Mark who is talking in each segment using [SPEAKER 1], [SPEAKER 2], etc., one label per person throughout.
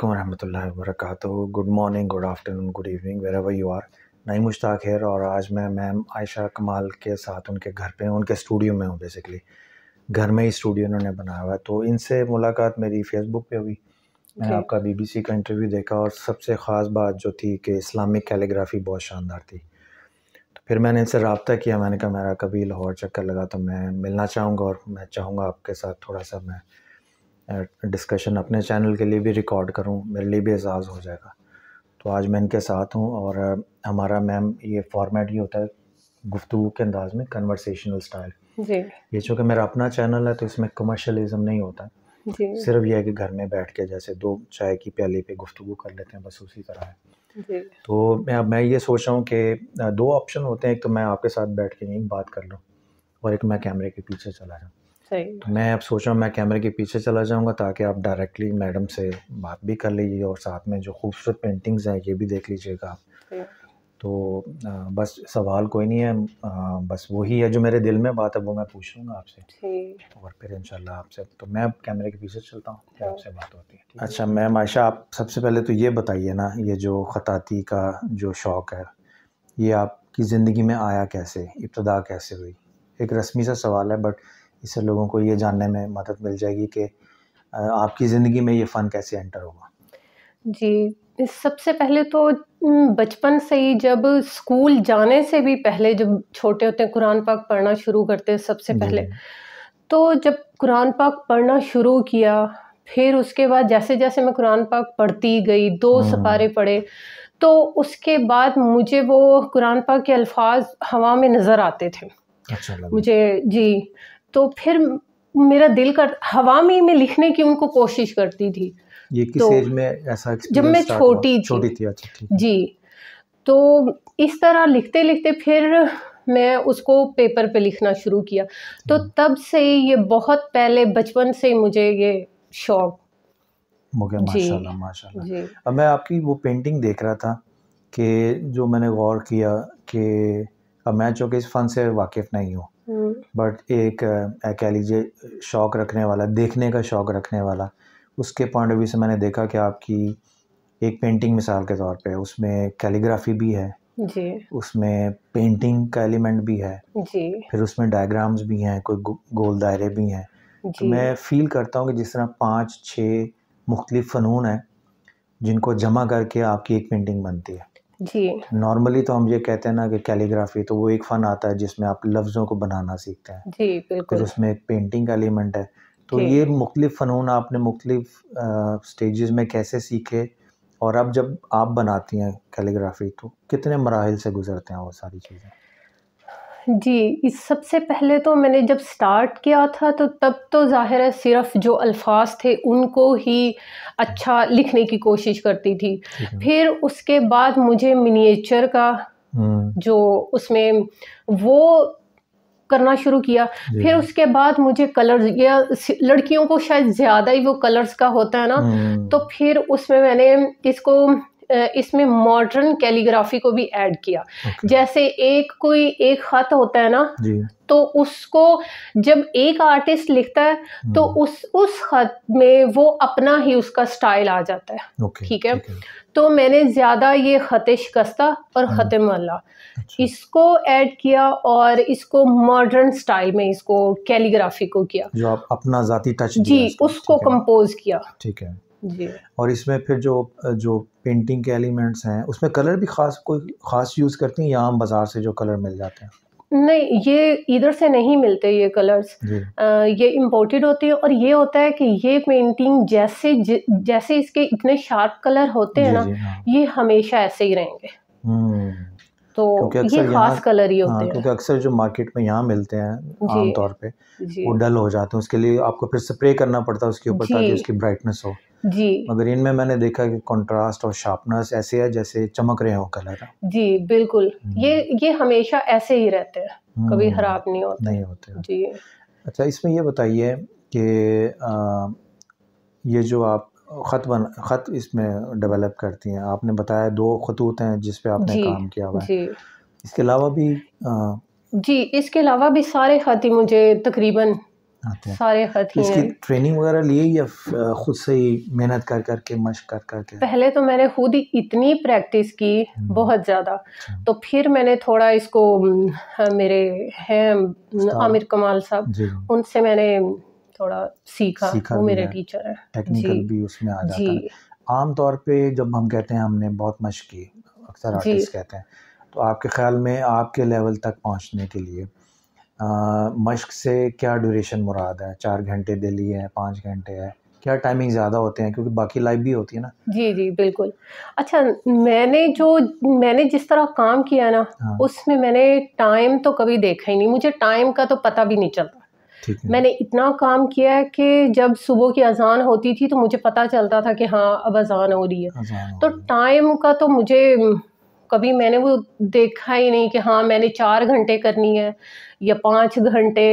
[SPEAKER 1] क رحمه الله وبرکاتہ good morning good afternoon good evening wherever you are Naeem Mushtaq হ্যায় আর আজ ম্যায় ম্যাম আয়েশা কামাল কে সাথ উনকে ঘর পে উনকে স্টুডিও মে হু বেসিক্যালি ঘর মে ই স্টুডিও উনহোনে বনায়া হ্যায় তো ইনসে मुलाकात मेरी ফেসবুক পে হভি ম্যায় আপকা বিবিসি কা ইন্টারভিউ দেখা আর সবসে খাস বাত জো থি কে ইসলামিক ক্যালিগ্রাফি বহুত শاندار থি তো ফির ম্যায়নে ইনসে রাবতা কিয়া ম্যায়নে ক আমারা কবী লাহোর চক্কর লাগা তো ম্যায় মিলনা চাউঙ্গা আর ম্যায় চাউঙ্গা আপকে সাথ থোড়া সা ম্যায় डिस्कशन अपने चैनल के लिए भी रिकॉर्ड करूँ मेरे लिए भी एजाज़ हो जाएगा तो आज मैं इनके साथ हूँ और हमारा मैम ये फॉर्मेट ये होता है गुफ्तु के अंदाज में कन्वर्सेशनल स्टाइल जी ये चूँकि मेरा अपना चैनल है तो इसमें कमर्शलिज्म नहीं होता जी सिर्फ यह है कि घर में बैठ के जैसे दो चाय की प्याली पे गुफ्तु कर लेते हैं बस उसी तरह है जी। तो मैं मैं ये सोच रहा हूँ कि दो ऑप्शन होते हैं एक तो मैं आपके साथ बैठ के यहीं बात कर लूँ और एक मैं कैमरे के पीछे चला जाऊँ तो मैं अब सोच रहा हूँ मैं कैमरे के पीछे चला जाऊँगा ताकि आप डायरेक्टली मैडम से बात भी कर लीजिए और साथ में जो खूबसूरत पेंटिंग्स हैं ये भी देख लीजिएगा आप तो बस सवाल कोई नहीं है बस वही है जो मेरे दिल में बात है वो मैं पूछ लूँगा आपसे और फिर इनशाला आपसे तो मैं अब कैमरे के पीछे चलता हूँ फिर आपसे बात होती है अच्छा मैम आयशा आप सबसे पहले तो ये बताइए ना ये जो ख़ताती का जो शौक़ है ये आपकी ज़िंदगी में आया कैसे इब्तदा कैसे हुई एक रस्मी सा सवाल है बट इससे लोगों को ये जानने में मदद मिल जाएगी कि आपकी ज़िंदगी में ये फ़न कैसे एंटर होगा
[SPEAKER 2] जी सबसे पहले तो बचपन से ही जब स्कूल जाने से भी पहले जब छोटे होते हैं कुरान पाक पढ़ना शुरू करते हैं सबसे पहले तो जब कुरान पाक पढ़ना शुरू किया फिर उसके बाद जैसे जैसे मैं कुरान पाक पढ़ती गई दो हम्म। सपारे पढ़े तो उसके बाद मुझे वो कुरान पाक के अल्फाज हवा में नज़र आते थे अच्छा मुझे जी तो फिर मेरा दिल कर हवा में मैं लिखने की उनको कोशिश करती थी
[SPEAKER 1] ये किस तो, एज में ऐसा जब मैं छोटी थी छोटी थी अच्छा,
[SPEAKER 2] जी तो इस तरह लिखते लिखते फिर मैं उसको पेपर पे लिखना शुरू किया तो हम्म। तब से ये बहुत पहले बचपन से ही मुझे ये शौक
[SPEAKER 1] माशाल्लाह माशाल्लाह अब मैं आपकी वो पेंटिंग देख रहा था कि जो मैंने गौर किया कि अब मैं चूँकि इस फन से वाकिफ़ नहीं हूँ बट एक कह लीजिए शौक़ रखने वाला देखने का शौक़ रखने वाला उसके पॉइंट ऑफ व्यू से मैंने देखा कि आपकी एक पेंटिंग मिसाल के तौर पे उसमें कैलीग्राफी भी है जी उसमें पेंटिंग का एलिमेंट भी है
[SPEAKER 2] जी फिर
[SPEAKER 1] उसमें डायग्राम्स भी हैं कोई गोल दायरे भी हैं तो मैं फ़ील करता हूँ कि जिस तरह पाँच छः मुख्तलिफ फ़नून हैं जिनको जमा करके आपकी एक पेंटिंग बनती है जी नॉर्मली तो हम ये कहते हैं ना कि कैलीग्राफी तो वो एक फ़न आता है जिसमें आप लफ्ज़ों को बनाना सीखते हैं
[SPEAKER 2] जी बिल्कुल फिर
[SPEAKER 1] उसमें एक पेंटिंग का एलिमेंट है तो ये मुख्तलिफ फ़नून आपने मुख्तलिफ स्टेजेस में कैसे सीखे और अब जब आप बनाती हैं कैलीग्राफी तो कितने मराहल से गुजरते हैं वो सारी चीज़ें
[SPEAKER 2] जी इस सबसे पहले तो मैंने जब स्टार्ट किया था तो तब तो ज़ाहिर है सिर्फ जो अल्फाज थे उनको ही अच्छा लिखने की कोशिश करती थी हम्म। फिर उसके बाद मुझे मिनिएचर का हम्म। जो उसमें वो करना शुरू किया फिर उसके बाद मुझे कलर्स या लड़कियों को शायद ज़्यादा ही वो कलर्स का होता है ना हम्म। तो फिर उसमें मैंने इसको इसमें मॉडर्न कैलीग्राफी को भी ऐड किया okay. जैसे एक कोई एक खत होता है ना तो उसको जब एक आर्टिस्ट लिखता है तो हम्म। उस उस खत में वो अपना ही उसका स्टाइल आ जाता है okay, ठीक है okay. तो मैंने ज़्यादा ये ख़त शिकस्ता और हम्म। ख़त मल्ला अच्छा। इसको ऐड किया और इसको मॉडर्न स्टाइल में इसको कैलीग्राफी को किया
[SPEAKER 1] जो आप अपना ज़ाती टच जी
[SPEAKER 2] उसको कंपोज किया
[SPEAKER 1] ठीक है और इसमें फिर जो जो पेंटिंग के एलिमेंट्स हैं उसमें कलर भी खास कोई खास यूज़ करती हैं या आम बाज़ार से जो कलर मिल जाते हैं
[SPEAKER 2] नहीं ये इधर से नहीं मिलते ये कलर्स ये इम्पोर्टेड होते हैं और ये होता है कि ये पेंटिंग जैसे ज, जैसे इसके इतने शार्प कलर होते हैं ना हाँ। ये हमेशा ऐसे ही रहेंगे हम्म। तो ये खास कलर ही होते हाँ, हैं क्योंकि
[SPEAKER 1] अक्सर जो मार्केट में यहाँ मिलते हैं आमतौर पे वो डल हो जाते हैं उसके लिए आपको फिर स्प्रे करना पड़ता है उसके ऊपर ताकि उसकी ब्राइटनेस हो जी मगर इनमें मैंने देखा कि कंट्रास्ट और शार्पनेस ऐसे है जैसे चमक रहे हो कलर
[SPEAKER 2] जी बिल्कुल हम्म। ये ये हमेशा ऐसे ही रहते
[SPEAKER 1] हैं कभी हम्म।
[SPEAKER 2] खराब नहीं होते नहीं होते जी
[SPEAKER 1] अच्छा इसमें ये बताइए कि ये जो आप ख़त बन ख़त इसमें डेवलप करती हैं आपने बताया दो खतूत हैं जिस पे आपने काम किया हुआ है इसके अलावा भी आ,
[SPEAKER 2] जी इसके अलावा भी सारे ख़त ही मुझे तकरीबन आते हैं सारे खत तो इसकी
[SPEAKER 1] ट्रेनिंग वगैरह लिए या खुद से ही मेहनत कर करके मशक कर करके
[SPEAKER 2] पहले तो मैंने खुद ही इतनी प्रैक्टिस की हम्म। बहुत ज़्यादा अच्छा। तो फिर मैंने थोड़ा इसको मेरे हैं आमिर कमाल साहब उनसे मैंने थोड़ा सीखा, सीखा वो मेरे टीचर हैं टेक्निकल भी
[SPEAKER 1] उसमें आ जाता है आम तौर पे जब हम कहते हैं हमने बहुत मश की अक्सर आर्टिस्ट कहते हैं तो आपके ख्याल में आपके लेवल तक पहुंचने के लिए मश्क से क्या ड्यूरेशन मुराद है चार घंटे डेली है पाँच घंटे है क्या टाइमिंग ज़्यादा होते हैं क्योंकि बाकी लाइफ भी होती है ना
[SPEAKER 2] जी जी बिल्कुल अच्छा मैंने जो मैंने जिस तरह काम किया ना हाँ। उसमें मैंने टाइम तो कभी देखा ही नहीं मुझे टाइम का तो पता भी नहीं चलता मैंने इतना काम किया है कि जब सुबह की अजान होती थी तो मुझे पता चलता था कि हाँ अब अजान हो रही है तो टाइम का तो मुझे कभी मैंने वो देखा ही नहीं कि हाँ मैंने चार घंटे करनी है या पाँच घंटे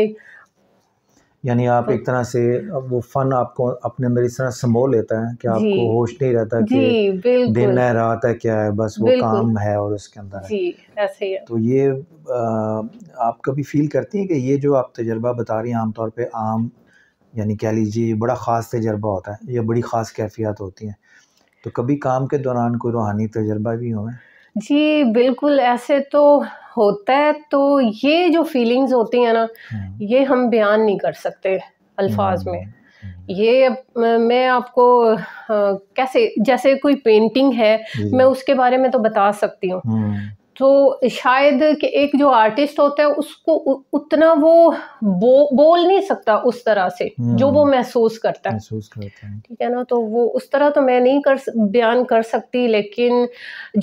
[SPEAKER 1] यानी आप तो एक तरह से वो फन आपको अपने अंदर इस तरह संभोल लेता है कि आपको होश नहीं रहता
[SPEAKER 2] कि दिन है
[SPEAKER 1] रात है क्या है बस वो काम है और उसके
[SPEAKER 2] अंदर जी है। ऐसे ही है।
[SPEAKER 1] तो ये आ, आप कभी फील करती हैं कि ये जो आप तजर्बा बता रही हैं आमतौर पे आम यानी कह लीजिए बड़ा ख़ास तजर्बा होता है या बड़ी ख़ास कैफियत होती हैं तो कभी काम के दौरान कोई रूहानी तजर्बा भी हुआ है
[SPEAKER 2] जी बिल्कुल ऐसे तो होता है तो ये जो फीलिंग्स होती हैं ना हम्म। ये हम बयान नहीं कर सकते अल्फाज हम्म, में हम्म। ये मैं आपको हाँ, कैसे जैसे कोई पेंटिंग है मैं उसके बारे में तो बता सकती हूँ तो शायद कि एक जो आर्टिस्ट होता है उसको उतना वो बो, बोल नहीं सकता उस तरह से जो वो हम्म। महसूस करता है महसूस करता है ठीक है ना तो वो उस तरह तो मैं नहीं कर बयान कर सकती लेकिन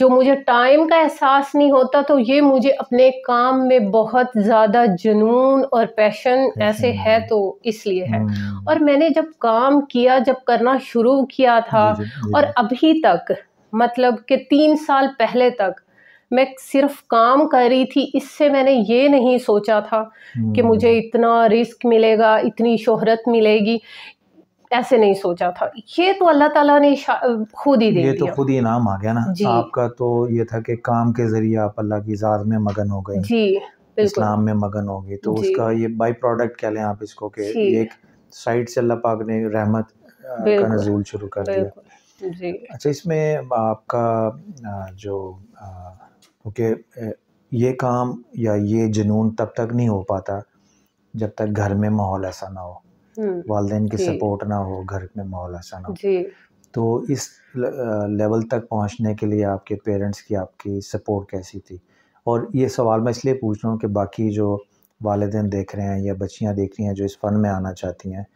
[SPEAKER 2] जो मुझे टाइम का एहसास नहीं होता तो ये मुझे अपने काम में बहुत ज़्यादा जुनून और पैशन ऐसे है तो इसलिए है हम्म। और मैंने जब काम किया जब करना शुरू किया था और अभी तक मतलब कि तीन साल पहले तक मैं सिर्फ काम कर रही थी इससे मैंने ये नहीं सोचा था कि हम्म। मुझे इतना रिस्क मिलेगा इतनी शोहरत मिलेगी ऐसे नहीं सोचा था ये तो अल्लाह ताला ने खुद ही दे ये तो खुद
[SPEAKER 1] ही नाम आ गया ना आपका तो ये था कि काम के जरिए आप अल्लाह की जात में मगन हो गए जी इस्लाम में मगन हो गए तो उसका ये बाई प्रोडक्ट कह लें आप इसको कि एक साइड से अल्लाह पाक ने रहमत
[SPEAKER 2] का नजूल शुरू कर दिया
[SPEAKER 1] अच्छा इसमें आपका जो क्योंकि ये काम या ये जुनून तब तक नहीं हो पाता जब तक घर में माहौल ऐसा ना हो हम्म, वालदेन की सपोर्ट ना हो घर में माहौल ऐसा ना हो तो इस लेवल तक पहुंचने के लिए आपके पेरेंट्स की आपकी सपोर्ट कैसी थी और ये सवाल मैं इसलिए पूछ रहा हूँ कि बाकी जो वालदेन देख रहे हैं या बच्चियाँ देख रही हैं जो इस फ़न में आना चाहती हैं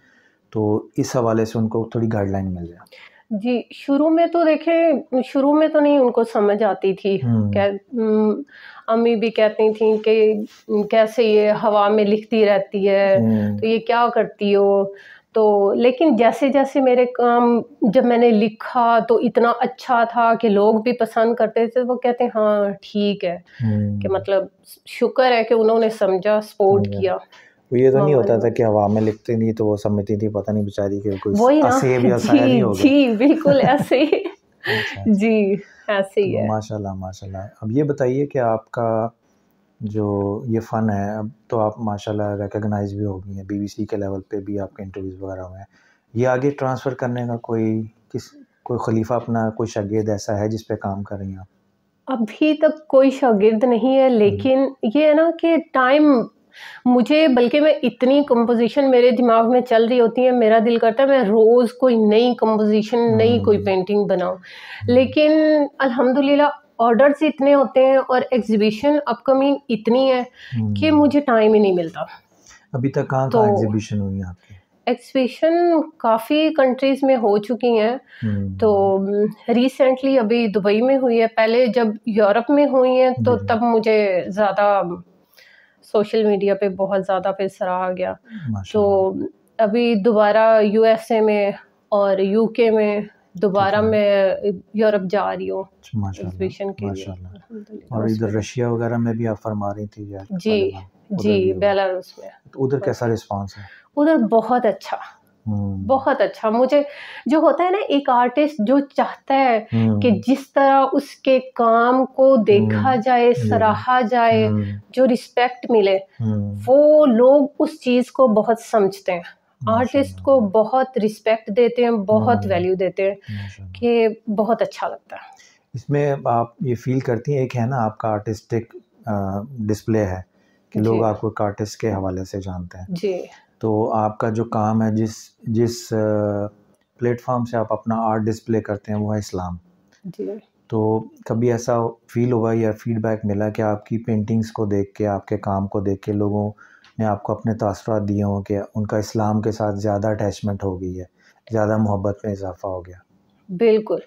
[SPEAKER 1] तो इस हवाले से उनको थोड़ी गाइडलाइन मिल जाए
[SPEAKER 2] जी शुरू में तो देखे शुरू में तो नहीं उनको समझ आती थी हम्म। क्या अम्मी भी कहती थी कि कैसे ये हवा में लिखती रहती है हम्म। तो ये क्या करती हो तो लेकिन जैसे जैसे मेरे काम जब मैंने लिखा तो इतना अच्छा था कि लोग भी पसंद करते थे तो वो कहते हाँ ठीक है हम्म। कि मतलब शुक्र है कि उन्होंने समझा सपोर्ट किया
[SPEAKER 1] वो ये तो नहीं होता था कि हवा में लिखती नहीं तो वो समिति थी पता नहीं बेचारी के कोई वही ऐसे भी ऐसा नहीं होगा जी
[SPEAKER 2] बिल्कुल ऐसे अच्छा। जी ऐसे ही है
[SPEAKER 1] माशाल्लाह माशाल्लाह अब ये बताइए कि आपका जो ये फ़न है अब तो आप माशाल्लाह रिकॉग्नाइज भी हो गई हैं बीबीसी के लेवल पे भी आपके इंटरव्यूज़ वगैरह हुए हैं ये आगे ट्रांसफ़र करने का कोई किस कोई खलीफा अपना कोई शागिर्द ऐसा है जिस पे काम कर रही हैं आप
[SPEAKER 2] अभी तक कोई शागिर्द नहीं है हम्म। लेकिन ये है ना कि टाइम मुझे बल्कि मैं इतनी कंपोजिशन मेरे दिमाग में चल रही होती है मेरा दिल करता है मैं रोज़ कोई नई कंपोजिशन नई कोई पेंटिंग हम्म। बनाऊं लेकिन अल्हम्दुलिल्लाह ऑर्डर्स इतने होते हैं और एग्जीबिशन अपकमिंग इतनी है कि हम्म। मुझे टाइम ही नहीं मिलता
[SPEAKER 1] अभी तक कहाँ तो, एग्जीबिशन हुई आपकी
[SPEAKER 2] एक्सपीशन काफ़ी कंट्रीज़ में हो चुकी हैं हम्म। तो रिसेंटली अभी दुबई में हुई है पहले जब यूरोप में हुई हैं तो तब मुझे ज़्यादा सोशल मीडिया पे बहुत ज़्यादा फिर सराहा गया तो अभी दोबारा यूएसए में और यूके में दोबारा मैं यूरोप जा रही हूँ एग्जीबिशन अच्छा, के और
[SPEAKER 1] इधर रशिया वगैरह में भी आप फरमा रही थी
[SPEAKER 2] जी जी बेलारूस में तो उधर कैसा रिस्पांस है उधर बहुत अच्छा हम्म। बहुत अच्छा मुझे जो होता है ना एक आर्टिस्ट जो चाहता है हम्म। कि जिस तरह उसके काम को देखा हम्म। जाए सराहा जाए जो रिस्पेक्ट मिले वो लोग उस चीज़ को बहुत समझते हैं आर्टिस्ट को बहुत रिस्पेक्ट देते हैं बहुत वैल्यू देते हैं कि बहुत अच्छा लगता है
[SPEAKER 1] इसमें आप ये फील करती हैं एक है ना आपका आर्टिस्टिक डिस्प्ले है कि लोग आपको एक आर्टिस्ट के हवाले से जानते हैं जी तो आपका जो काम है जिस जिस प्लेटफॉर्म से आप अपना आर्ट डिस्प्ले करते हैं वो है इस्लाम जी तो कभी ऐसा फील हुआ या फीडबैक मिला कि आपकी पेंटिंग्स को देख के आपके काम को देख के लोगों ने आपको अपने तासरात तो दिए हों कि उनका इस्लाम के साथ ज़्यादा अटैचमेंट हो गई है ज़्यादा मोहब्बत में इजाफा हो गया
[SPEAKER 2] बिल्कुल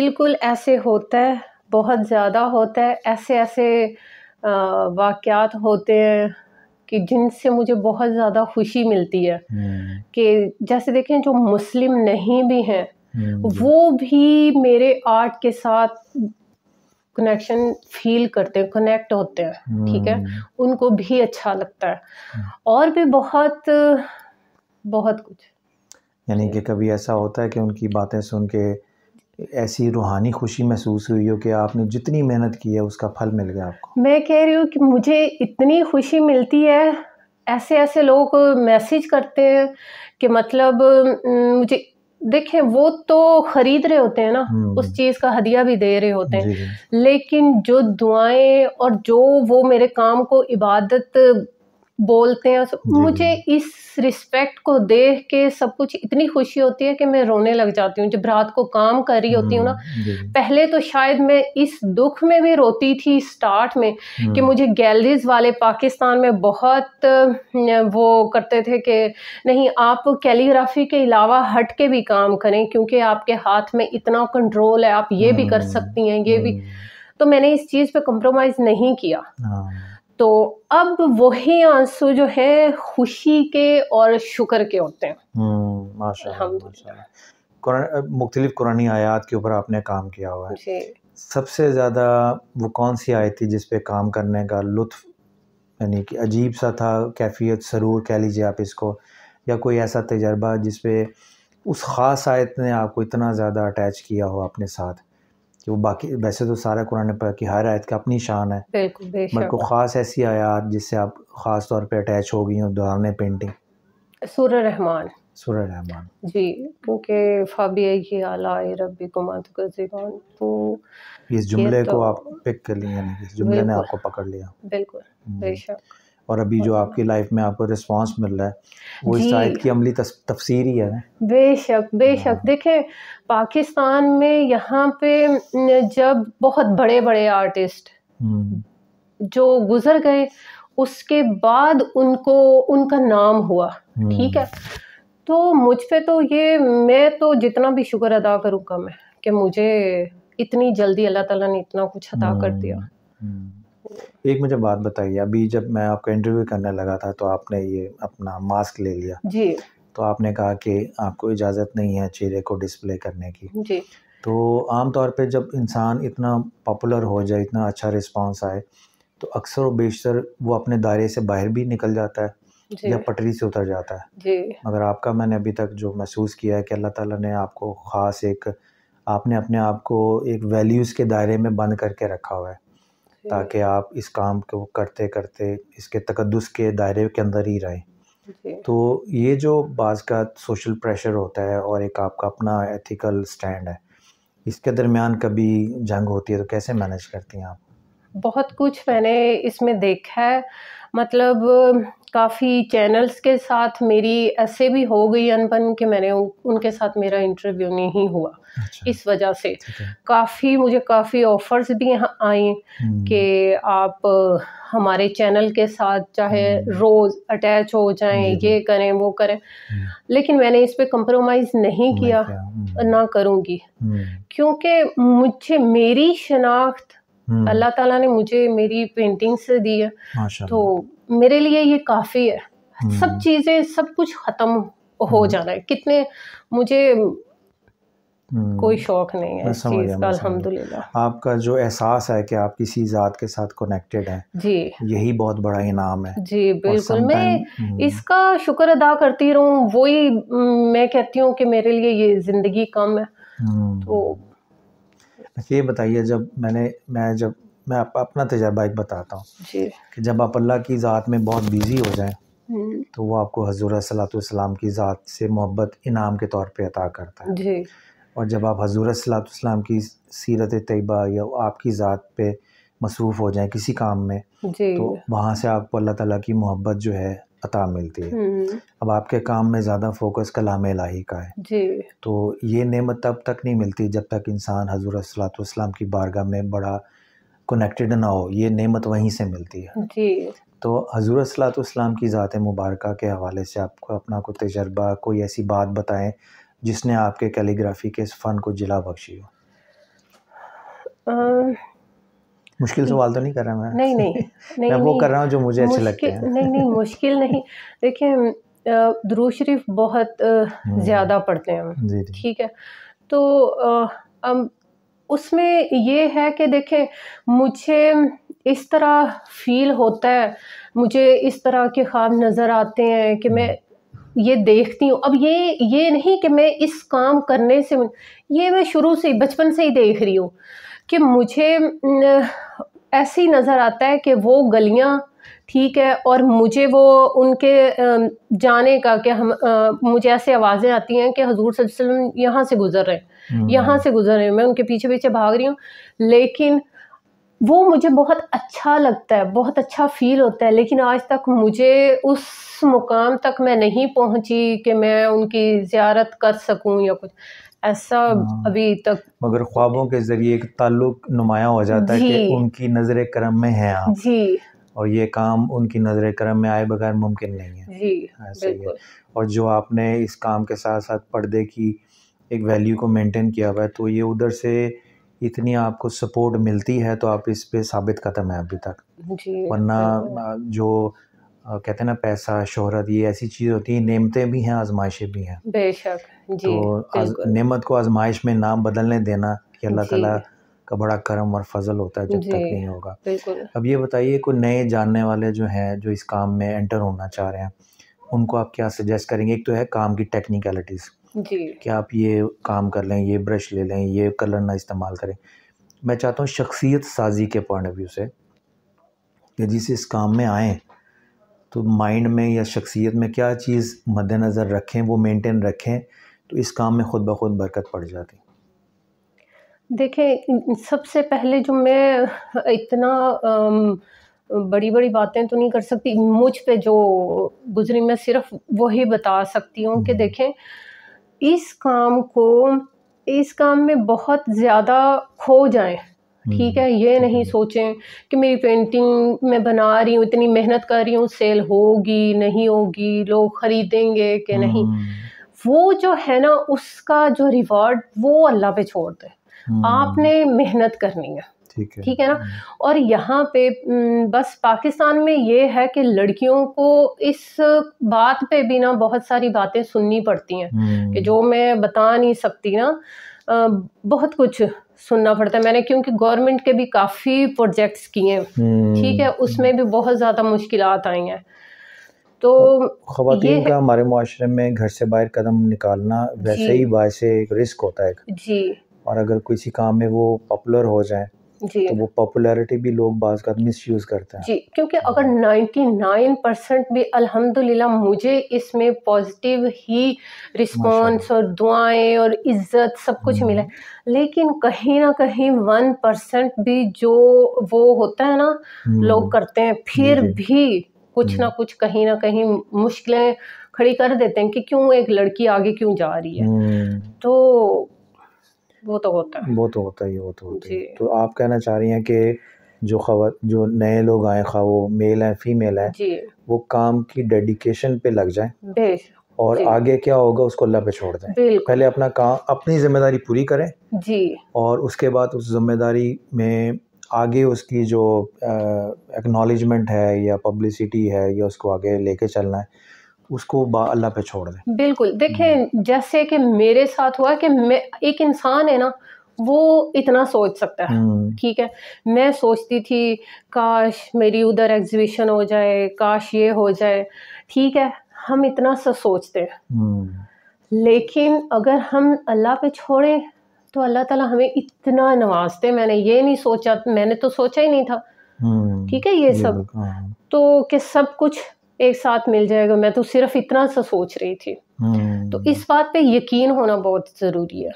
[SPEAKER 2] बिल्कुल ऐसे होता है बहुत ज़्यादा होता है ऐसे ऐसे वाक़ होते हैं कि जिनसे मुझे बहुत ज़्यादा खुशी मिलती है हम्म। कि जैसे देखें जो मुस्लिम नहीं भी हैं हम्म, वो भी मेरे आर्ट के साथ कनेक्शन फील करते हैं कनेक्ट होते हैं ठीक है हम्म। उनको भी अच्छा लगता है हाँ। और भी बहुत बहुत कुछ
[SPEAKER 1] यानी कि कभी ऐसा होता है कि उनकी बातें सुन के ऐसी रूहानी खुशी महसूस हुई हो कि आपने जितनी मेहनत की है उसका फल मिल गया आपको
[SPEAKER 2] मैं कह रही हूँ कि मुझे इतनी खुशी मिलती है ऐसे ऐसे लोग मैसेज करते हैं कि मतलब मुझे देखें वो तो खरीद रहे होते हैं ना हम्म। उस चीज़ का हदिया भी दे रहे होते हैं लेकिन जो दुआएं और जो वो मेरे काम को इबादत बोलते हैं मुझे इस रिस्पेक्ट को देख के सब कुछ इतनी खुशी होती है कि मैं रोने लग जाती हूँ जब रात को काम कर रही होती हूँ ना हम्म, पहले तो शायद मैं इस दुख में भी रोती थी स्टार्ट में कि हम्म। मुझे गैलरीज वाले पाकिस्तान में बहुत वो करते थे कि नहीं आप कैलीग्राफी के अलावा हट के भी काम करें क्योंकि आपके हाथ में इतना कंट्रोल है आप ये भी कर हम्म, सकती हैं ये भी तो मैंने इस चीज़ पे कॉम्प्रोमाइज़ नहीं किया हाँ। तो अब वही आंसू जो है खुशी के और शुक्र के होते हैं
[SPEAKER 1] हम्म, मुख्तलिफ कुरानी आयात के ऊपर आपने काम किया हुआ है सबसे ज़्यादा वो कौन सी आयत थी जिसपे काम करने का लुत्फ यानी कि अजीब सा था कैफियत सरूर कह लीजिए आप इसको या कोई ऐसा तजर्बा जिसपे उस ख़ास आयत ने आपको इतना ज़्यादा अटैच किया हो अपने साथ कि वो बाकी वैसे तो सारा कुरान पाक की हर आयत का अपनी शान है
[SPEAKER 2] बिल्कुल को
[SPEAKER 1] ख़ास ऐसी आयात जिससे आप ख़ास तौर पे अटैच हो गई हो दौरान पेंटिंग
[SPEAKER 2] सूर रहमान
[SPEAKER 1] सूर रहमान
[SPEAKER 2] जी क्योंकि फाबिया ये आला ए को रबी कुमार तो
[SPEAKER 1] इस जुमले तो, को आप पिक कर लिए इस जुमले ने आपको पकड़ लिया
[SPEAKER 2] बिल्कुल हम्म। बेशक
[SPEAKER 1] और अभी जो आपकी लाइफ में आपको रिस्पांस मिल रहा है
[SPEAKER 2] वो इस आयत की
[SPEAKER 1] अमली तफसीर ही है
[SPEAKER 2] बेशक बेशक हाँ। देखे पाकिस्तान में यहाँ पे जब बहुत बड़े बड़े आर्टिस्ट जो गुजर गए उसके बाद उनको उनका नाम हुआ ठीक है हम्म। तो मुझ पे तो ये मैं तो जितना भी शुक्र अदा करूँ कम है कि मुझे इतनी जल्दी अल्लाह ताला ने इतना कुछ अदा कर
[SPEAKER 1] दिया हम्म। एक मुझे बात बताइए अभी जब मैं आपका इंटरव्यू करने लगा था तो आपने ये अपना मास्क ले लिया जी तो आपने कहा कि आपको इजाज़त नहीं है चेहरे को डिस्प्ले करने की जी तो आमतौर पे जब इंसान इतना पॉपुलर हो जाए इतना अच्छा रिस्पांस आए तो अक्सर व बेशतर वो अपने दायरे से बाहर भी निकल जाता है या पटरी से उतर जाता है जी मगर आपका मैंने अभी तक जो महसूस किया है कि अल्लाह ताला ने आपको ख़ास एक आपने अपने आप को एक वैल्यूज़ के दायरे में बंद करके रखा हुआ है ताकि आप इस काम को करते करते इसके तकदस के दायरे के अंदर ही रहें तो ये जो बाज़ का सोशल प्रेशर होता है और एक आपका अपना एथिकल स्टैंड है इसके दरमियान कभी जंग होती है तो कैसे मैनेज करती हैं आप
[SPEAKER 2] बहुत कुछ मैंने इसमें देखा है मतलब काफ़ी चैनल्स के साथ मेरी ऐसे भी हो गई अनबन कि मैंने उन, उनके साथ मेरा इंटरव्यू नहीं हुआ अच्छा। इस वजह से काफ़ी मुझे काफ़ी ऑफर्स भी आए हम्म। कि आप हमारे चैनल के साथ चाहे हम्म। रोज़ अटैच हो जाएं ये करें वो करें हम्म। लेकिन मैंने इस पर कंप्रोमाइज़ नहीं किया ना करूँगी क्योंकि मुझे मेरी शनाख्त अल्लाह ताला ने मुझे मेरी पेंटिंग से दी है तो मेरे लिए ये काफ़ी है हम्म। सब चीज़ें सब कुछ ख़त्म हो हम्म। जाना है कितने मुझे हम्म। कोई शौक नहीं है इस चीज़ का अल्हम्दुलिल्लाह
[SPEAKER 1] आपका जो एहसास है कि आप किसी ज़ात के साथ कनेक्टेड हैं जी यही बहुत बड़ा इनाम है
[SPEAKER 2] जी बिल्कुल मैं इसका शुक्र अदा करती रहूं वही मैं कहती हूं कि मेरे लिए ये ज़िंदगी कम है
[SPEAKER 1] तो अच्छा, ये बताइए जब मैंने मैं जब मैं आप अपना तजर्बा एक बताता हूँ कि जब आप अल्लाह की ज़ात में बहुत बिज़ी हो जाएं हम्म। तो वो आपको हजूर सलातम की ज़ात से मोहब्बत इनाम के तौर पे अता करता है और जब आप हजूर सलातम की सीरत तयबा या आपकी ज़ात पे मसरूफ़ हो जाएं किसी काम में तो वहाँ से आपको अल्लाह ताला की मोहब्बत जो है अता मिलती है हम्म। अब आपके काम में ज़्यादा फोकस कलाम लाही का है जी। तो ये नेमत तब तक नहीं मिलती जब तक इंसान हजूर सलातम की बारगाह में बड़ा कनेक्टेड ना हो ये नेमत वहीं से मिलती है जी तो हजूर सलाम की ज़ात मुबारक के हवाले से आपको अपना कोई तजर्बा कोई ऐसी बात बताएं जिसने आपके कैलीग्राफी के इस फ़न को जिला बख्शी हो मुश्किल सवाल तो नहीं कर रहा मैं नहीं नहीं,
[SPEAKER 2] नहीं मैं वो कर रहा हूँ जो मुझे अच्छे लगते हैं नहीं नहीं मुश्किल नहीं देखिए दरू शरीफ बहुत हम्म। ज़्यादा पढ़ते हैं हम ठीक है तो अब उसमें ये है कि देखें मुझे इस तरह फील होता है मुझे इस तरह के ख्वाब नज़र आते हैं कि मैं ये देखती हूँ अब ये ये नहीं कि मैं इस काम करने से ये मैं शुरू से बचपन से ही देख रही हूँ कि मुझे ऐसी नज़र आता है कि वो गलियाँ ठीक है और मुझे वो उनके जाने का कि हम आ, मुझे ऐसे आवाज़ें आती हैं कि हजूर सल्लम यहाँ से गुजर रहे हैं हम्म। यहाँ से गुजर रहे हैं मैं उनके पीछे पीछे भाग रही हूँ लेकिन वो मुझे बहुत अच्छा लगता है बहुत अच्छा फील होता है लेकिन आज तक मुझे उस मुकाम तक मैं नहीं पहुंची कि मैं उनकी ज़्यारत कर सकूं या कुछ ऐसा हाँ। अभी तक
[SPEAKER 1] मगर ख्वाबों के ज़रिए एक ताल्लुक नुमाया हो जाता है कि उनकी नज़र करम में है आप जी और ये काम उनकी नजर करम में आए बगैर मुमकिन नहीं
[SPEAKER 2] है जी ही
[SPEAKER 1] और जो आपने इस काम के साथ साथ पर्दे की एक वैल्यू को मेंटेन किया हुआ है तो ये उधर से इतनी आपको सपोर्ट मिलती है तो आप इस पे साबित कदम है अभी तक वरना जो कहते हैं ना पैसा शोहरत ये ऐसी चीज़ होती है नेमतें भी हैं आजमाइशें भी हैं
[SPEAKER 2] बेशक जी तो
[SPEAKER 1] नेमत को आजमाइश में नाम बदलने देना कि अल्लाह ताला का बड़ा करम और फजल होता है जब तक नहीं होगा अब ये बताइए कोई नए जानने वाले जो हैं जो इस काम में एंटर होना चाह रहे हैं उनको आप क्या सजेस्ट करेंगे एक तो है काम की टेक्निकलिटीज़ कि आप ये काम कर लें ये ब्रश ले लें ये कलर ना इस्तेमाल करें मैं चाहता हूँ शख्सियत साजी के पॉइंट ऑफ व्यू से कि जिस इस काम में आएँ तो माइंड में या शख्सियत में क्या चीज़ मद्दनज़र रखें वो मेंटेन रखें तो इस काम में ख़ुद ब खुद बरकत पड़ जाती
[SPEAKER 2] देखें सबसे पहले जो मैं इतना बड़ी बड़ी बातें तो नहीं कर सकती मुझ पे जो गुजरी मैं सिर्फ वही बता सकती हूँ कि हम्म। देखें इस काम को इस काम में बहुत ज़्यादा खो जाएं ठीक है हम्म, ये नहीं सोचें कि मेरी पेंटिंग मैं बना रही हूँ इतनी मेहनत कर रही हूँ सेल होगी नहीं होगी लोग ख़रीदेंगे कि नहीं हम्म। वो जो है ना उसका जो रिवॉर्ड वो अल्लाह पे छोड़ दे हम्म। आपने मेहनत करनी है ठीक है ठीक है ना हम्म। और यहाँ पे हम्म, बस पाकिस्तान में ये है कि लड़कियों को इस बात पे भी ना बहुत सारी बातें सुननी पड़ती हैं कि जो मैं बता नहीं सकती ना बहुत कुछ सुनना पड़ता है मैंने क्योंकि गवर्नमेंट के भी काफ़ी प्रोजेक्ट्स किए हैं ठीक है उसमें भी बहुत ज़्यादा मुश्किल आई हैं तो
[SPEAKER 1] खातन का हमारे माशरे में घर से बाहर कदम निकालना वैसे ही एक रिस्क होता है जी और अगर किसी काम में वो पॉपुलर हो जाए तो वो पॉपुलैरिटी भी लोग बाज का मिस यूज़ करते हैं जी
[SPEAKER 2] क्योंकि अगर 99 परसेंट भी अल्हम्दुलिल्लाह मुझे इसमें पॉजिटिव ही रिस्पांस और दुआएं और इज्जत सब कुछ हम्म। मिला लेकिन कहीं ना कहीं वन परसेंट भी जो वो होता है ना हम्म। लोग करते हैं फिर भी कुछ ना हम्म। कुछ कहीं ना कहीं मुश्किलें खड़ी कर देते हैं कि क्यों एक लड़की आगे क्यों जा रही है तो वो तो होता है
[SPEAKER 1] वो तो होता ही वो तो होता है तो आप कहना चाह रही हैं कि जो खबर जो नए लोग आए खा वो मेल हैं फीमेल हैं वो काम की डेडिकेशन पे लग जाए और आगे क्या होगा उसको अल्लाह पे छोड़ दें पहले अपना काम अपनी जिम्मेदारी पूरी करें जी और उसके बाद उस जिम्मेदारी में आगे उसकी जो एक्नॉलेजमेंट है या पब्लिसिटी है या उसको आगे लेके चलना है उसको अल्लाह पे छोड़ दे
[SPEAKER 2] बिल्कुल देखे हम्म। जैसे कि मेरे साथ हुआ कि मैं एक इंसान है ना वो इतना सोच सकता है हम्म। ठीक है मैं सोचती थी काश मेरी उधर एग्जीबिशन हो जाए काश ये हो जाए ठीक है हम इतना सा सोचते हैं हम्म। लेकिन अगर हम अल्लाह पे छोड़ें तो अल्लाह ताला हमें इतना नवाजते मैंने ये नहीं सोचा मैंने तो सोचा ही नहीं था ठीक है ये सब तो, हाँ। तो कि सब कुछ एक साथ मिल जाएगा मैं तो सिर्फ इतना सा सोच रही थी तो हम्म। इस बात पे यकीन होना बहुत ज़रूरी है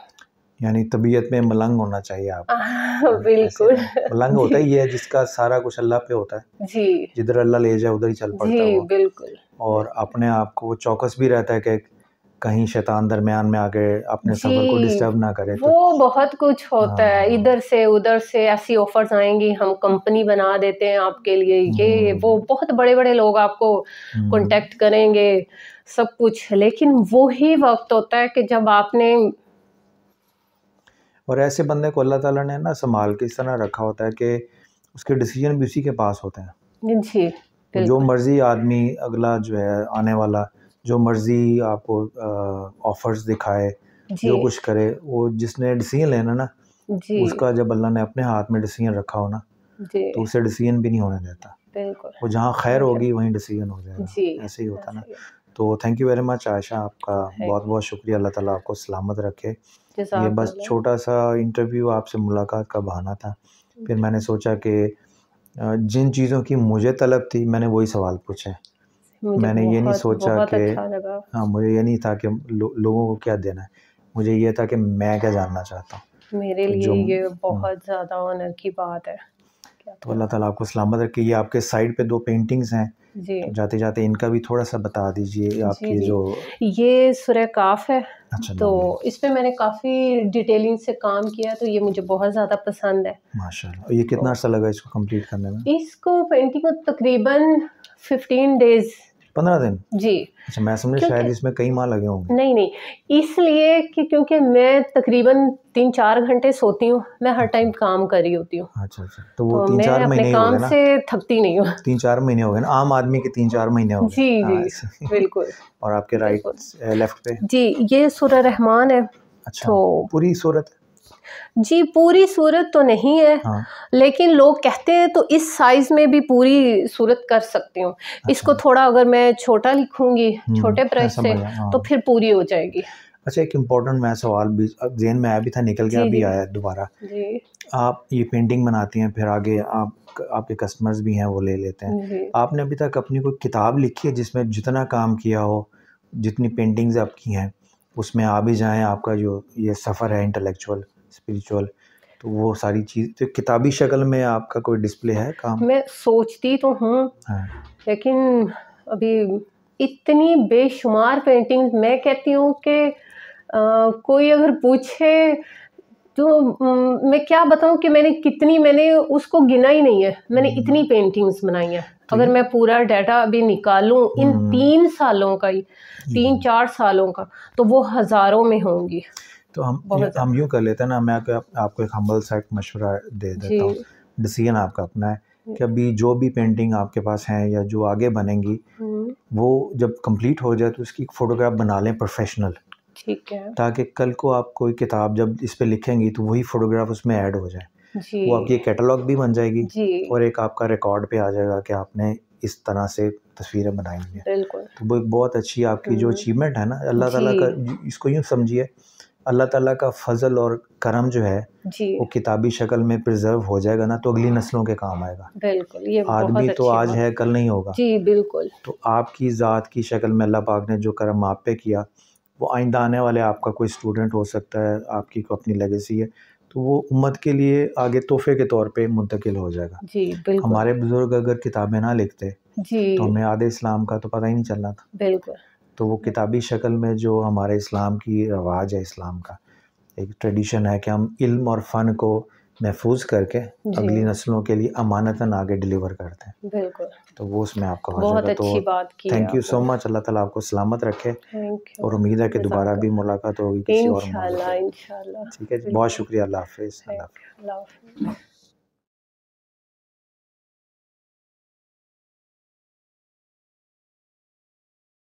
[SPEAKER 1] यानी तबीयत में मलंग होना चाहिए आप
[SPEAKER 2] बिल्कुल मलंग
[SPEAKER 1] होता ही है जिसका सारा कुछ अल्लाह पे होता है जी जिधर अल्लाह ले जाए उधर ही चल पड़ता है बिल्कुल और अपने आप को वो चौकस भी रहता है कि कहीं शैतान दरमियान में आके अपने सफर को डिस्टर्ब ना करे तो
[SPEAKER 2] वो तो, बहुत कुछ होता हाँ। है इधर से उधर से ऐसी ऑफर्स आएंगी हम कंपनी बना देते हैं आपके लिए ये हम्म। वो बहुत बड़े बड़े लोग आपको कांटेक्ट हम्म। करेंगे सब कुछ लेकिन वो ही वक्त होता है कि जब आपने
[SPEAKER 1] और ऐसे बंदे को अल्लाह ताला ने ना संभाल के इस तरह रखा होता है कि उसके डिसीजन भी उसी के पास होते
[SPEAKER 2] हैं जी जो
[SPEAKER 1] मर्जी आदमी अगला जो है आने वाला जो मर्जी आपको ऑफर्स दिखाए जो कुछ करे वो जिसने डिसीजन लेना ना उसका जब अल्लाह ने अपने हाथ में डिसीजन रखा हो ना तो उसे डिसीजन भी नहीं होने देता वो जहाँ खैर होगी वहीं डिसीजन हो
[SPEAKER 2] जाएगा ऐसे ही होता ना
[SPEAKER 1] तो thank you very much Ayesha आपका बहुत बहुत शुक्रिया अल्लाह ताला आपको सलामत रखे ये बस छोटा सा इंटरव्यू आपसे मुलाकात का बहाना था फिर मैंने सोचा कि जिन चीज़ों की मुझे तलब थी मैंने वही सवाल पूछे
[SPEAKER 2] मैंने ये नहीं सोचा कि अच्छा
[SPEAKER 1] हाँ मुझे ये नहीं था कि लो, लोगों को क्या देना है मुझे ये था कि मैं क्या जानना चाहता
[SPEAKER 2] हूँ मेरे लिए ये हम्म। बहुत ज़्यादा ऑनर की बात है
[SPEAKER 1] तो अल्लाह ताला आपको सलामत रखे ये आपके साइड पे दो पेंटिंग्स हैं तो जाते जाते इनका भी थोड़ा सा बता दीजिए आपकी जो
[SPEAKER 2] ये सुरह काफ है अच्छा तो इस पे मैंने काफ़ी डिटेलिंग से काम किया तो ये मुझे बहुत ज़्यादा पसंद है
[SPEAKER 1] माशाल्लाह ये कितना तो अर्सा लगा इसको कंप्लीट करने में
[SPEAKER 2] इसको पेंटिंग को तकरीबन फिफ्टीन डेज़ पंद्रह दिन जी
[SPEAKER 1] अच्छा मैं समझ शायद इसमें कई माह लगे होंगे
[SPEAKER 2] नहीं नहीं इसलिए कि क्योंकि मैं तकरीबन तीन चार घंटे सोती हूँ मैं हर अच्छा। टाइम काम कर रही होती हूँ
[SPEAKER 1] अच्छा अच्छा तो वो तो तीन चार महीने काम से
[SPEAKER 2] थकती नहीं हूँ
[SPEAKER 1] तीन चार महीने हो गए ना आम आदमी के तीन चार महीने हो गए जी जी
[SPEAKER 2] हाँ, बिल्कुल
[SPEAKER 1] और आपके राइट लेफ्ट पे
[SPEAKER 2] जी ये सूर्य रहमान है अच्छा तो पूरी सूरत जी पूरी सूरत तो नहीं है हाँ। लेकिन लोग कहते हैं तो इस साइज में भी पूरी सूरत कर सकती हूँ अच्छा। इसको थोड़ा अगर मैं छोटा लिखूंगी हम्म, छोटे प्राइस से हाँ। तो फिर पूरी हो जाएगी
[SPEAKER 1] अच्छा एक इम्पोर्टेंट मैं सवाल भी जेन में आया भी था निकल गया अभी आया दोबारा आप ये पेंटिंग बनाती हैं फिर आगे आप आपके कस्टमर्स भी हैं वो ले लेते हैं आपने अभी तक अपनी कोई किताब लिखी है जिसमें जितना काम किया हो जितनी पेंटिंग्स आपकी हैं उसमें आ भी जाएं आपका जो ये सफ़र है इंटेलेक्चुअल स्पिरिचुअल तो वो सारी चीज़ तो किताबी शक्ल में आपका कोई डिस्प्ले है काम
[SPEAKER 2] मैं सोचती तो हूँ हाँ। लेकिन अभी इतनी बेशुमार पेंटिंग मैं कहती हूँ कि कोई अगर पूछे तो मैं क्या बताऊँ कि मैंने कितनी मैंने उसको गिना ही नहीं है मैंने हम्म। इतनी पेंटिंग्स बनाई हैं तो अगर मैं पूरा डाटा अभी निकालूं इन हम्म। तीन सालों का ही तीन चार सालों का तो वो हज़ारों में होंगी
[SPEAKER 1] तो हम हम यूँ कर लेते हैं ना मैं आपको एक हम्बल सेट मशवरा दे देता हूँ डिसीजन आपका अपना है कि अभी जो भी पेंटिंग आपके पास है या जो आगे बनेंगी हम्म। वो जब कंप्लीट हो जाए तो उसकी फ़ोटोग्राफ बना लें प्रोफेशनल ठीक है ताकि कल को आप कोई किताब जब इस पर लिखेंगी तो वही फ़ोटोग्राफ उसमें ऐड हो
[SPEAKER 2] जाए वो आपकी
[SPEAKER 1] कैटलॉग भी बन जाएगी और एक आपका रिकॉर्ड पे आ जाएगा कि आपने इस तरह से तस्वीरें बनाई
[SPEAKER 2] हैं तो
[SPEAKER 1] वो एक बहुत अच्छी आपकी जो अचीवमेंट हम्म। है ना अल्लाह ताला का इसको यूँ समझिए अल्लाह ताला का फजल और करम जो है वो किताबी शक्ल में प्रिजर्व हो जाएगा ना तो अगली नस्लों के काम आएगा
[SPEAKER 2] बिल्कुल ये आदमी तो आज
[SPEAKER 1] है कल नहीं होगा जी बिल्कुल तो आपकी ज़ात की शक्ल में अल्लाह पाक ने जो करम आप पे किया वो आइंदा आने वाले आपका कोई स्टूडेंट हो सकता है आपकी को अपनी लेगेसी है तो वो उम्मत के लिए आगे तोहफे के तौर पे मुंतकिल हो जाएगा
[SPEAKER 2] जी बिल्कुल हमारे
[SPEAKER 1] बुज़ुर्ग अगर किताबें ना लिखते जी तो हमें आधे इस्लाम का तो पता ही नहीं चलना था बिल्कुल तो वो हम्म। किताबी शक्ल में जो हमारे इस्लाम की रवाज है इस्लाम का एक ट्रेडिशन है कि हम इल्म और फ़न को महफूज करके अगली नस्लों के लिए अमानतन आगे डिलीवर करते
[SPEAKER 2] हैं बिल्कुल
[SPEAKER 1] तो वो उसमें आपका बहुत अच्छी तो बात की थैंक यू सो मच अल्लाह ताला आपको सलामत रखे और उम्मीद है कि दोबारा भी मुलाकात होगी किसी और ठीक है बहुत शुक्रिया अल्लाह हाफिज़